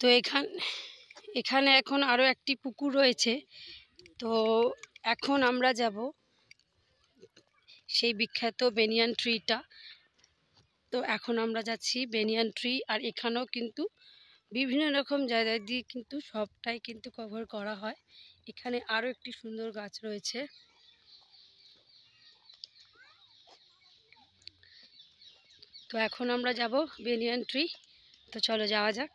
তো এখান এখানে এখন আরও একটি পুকুর রয়েছে তো এখন আমরা যাব সেই বিখ্যাত বেনিয়ান ট্রিটা তো এখন আমরা যাচ্ছি বেনিয়ান ট্রি আর এখানেও কিন্তু বিভিন্ন রকম জায়গায় দিয়ে কিন্তু সবটাই কিন্তু কভার করা হয় এখানে আরও একটি সুন্দর গাছ রয়েছে তো এখন আমরা যাব বেনিয়ান ট্রি তো চলো যাওয়া যাক